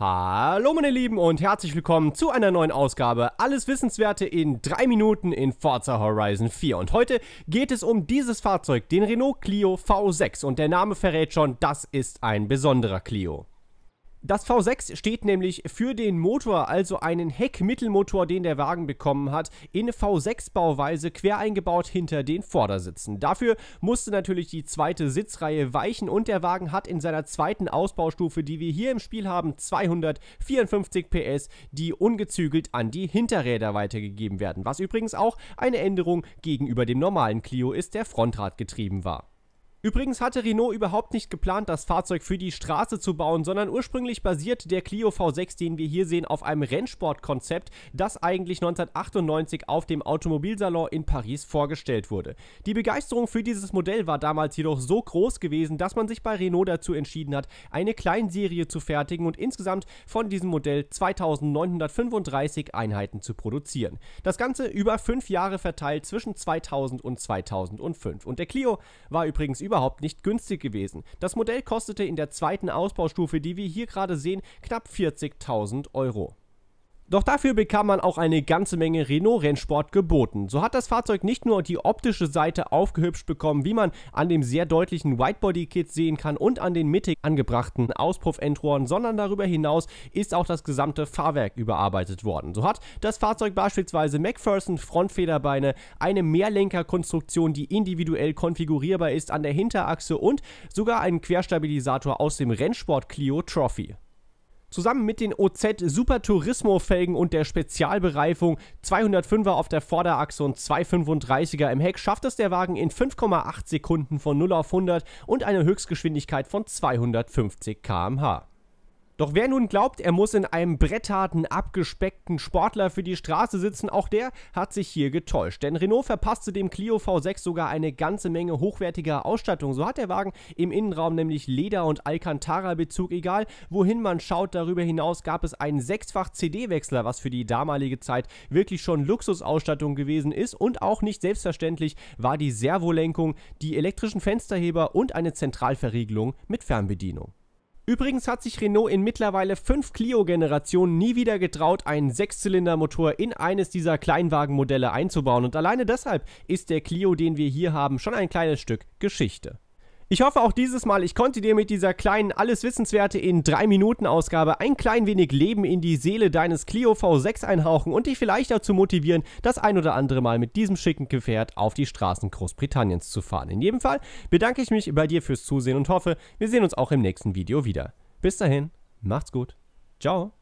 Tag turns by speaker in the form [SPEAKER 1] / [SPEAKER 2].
[SPEAKER 1] Hallo meine Lieben und herzlich willkommen zu einer neuen Ausgabe Alles Wissenswerte in 3 Minuten in Forza Horizon 4. Und heute geht es um dieses Fahrzeug, den Renault Clio V6 und der Name verrät schon, das ist ein besonderer Clio. Das V6 steht nämlich für den Motor, also einen Heckmittelmotor, den der Wagen bekommen hat, in V6-Bauweise quer eingebaut hinter den Vordersitzen. Dafür musste natürlich die zweite Sitzreihe weichen und der Wagen hat in seiner zweiten Ausbaustufe, die wir hier im Spiel haben, 254 PS, die ungezügelt an die Hinterräder weitergegeben werden, was übrigens auch eine Änderung gegenüber dem normalen Clio ist, der Frontradgetrieben war. Übrigens hatte Renault überhaupt nicht geplant, das Fahrzeug für die Straße zu bauen, sondern ursprünglich basiert der Clio V6, den wir hier sehen, auf einem Rennsportkonzept, das eigentlich 1998 auf dem Automobilsalon in Paris vorgestellt wurde. Die Begeisterung für dieses Modell war damals jedoch so groß gewesen, dass man sich bei Renault dazu entschieden hat, eine Kleinserie zu fertigen und insgesamt von diesem Modell 2935 Einheiten zu produzieren. Das Ganze über fünf Jahre verteilt zwischen 2000 und 2005. Und der Clio war übrigens über überhaupt nicht günstig gewesen. Das Modell kostete in der zweiten Ausbaustufe, die wir hier gerade sehen, knapp 40.000 Euro. Doch dafür bekam man auch eine ganze Menge Renault-Rennsport geboten. So hat das Fahrzeug nicht nur die optische Seite aufgehübscht bekommen, wie man an dem sehr deutlichen Whitebody-Kit sehen kann und an den mittig angebrachten Auspuffendrohren, sondern darüber hinaus ist auch das gesamte Fahrwerk überarbeitet worden. So hat das Fahrzeug beispielsweise Macpherson Frontfederbeine, eine Mehrlenkerkonstruktion, die individuell konfigurierbar ist an der Hinterachse und sogar einen Querstabilisator aus dem Rennsport Clio Trophy. Zusammen mit den OZ Super Turismo Felgen und der Spezialbereifung 205er auf der Vorderachse und 235er im Heck schafft es der Wagen in 5,8 Sekunden von 0 auf 100 und einer Höchstgeschwindigkeit von 250 km/h. Doch wer nun glaubt, er muss in einem brettharten, abgespeckten Sportler für die Straße sitzen, auch der hat sich hier getäuscht. Denn Renault verpasste dem Clio V6 sogar eine ganze Menge hochwertiger Ausstattung. So hat der Wagen im Innenraum nämlich Leder- und Alcantara-Bezug. Egal, wohin man schaut, darüber hinaus gab es einen sechsfach CD-Wechsler, was für die damalige Zeit wirklich schon Luxusausstattung gewesen ist. Und auch nicht selbstverständlich war die Servolenkung, die elektrischen Fensterheber und eine Zentralverriegelung mit Fernbedienung. Übrigens hat sich Renault in mittlerweile fünf Clio-Generationen nie wieder getraut, einen Sechszylindermotor in eines dieser Kleinwagenmodelle einzubauen. Und alleine deshalb ist der Clio, den wir hier haben, schon ein kleines Stück Geschichte. Ich hoffe auch dieses Mal, ich konnte dir mit dieser kleinen Alles Wissenswerte in 3 Minuten Ausgabe ein klein wenig Leben in die Seele deines Clio V6 einhauchen und dich vielleicht dazu motivieren, das ein oder andere Mal mit diesem schicken Gefährt auf die Straßen Großbritanniens zu fahren. In jedem Fall bedanke ich mich bei dir fürs Zusehen und hoffe, wir sehen uns auch im nächsten Video wieder. Bis dahin, macht's gut. Ciao.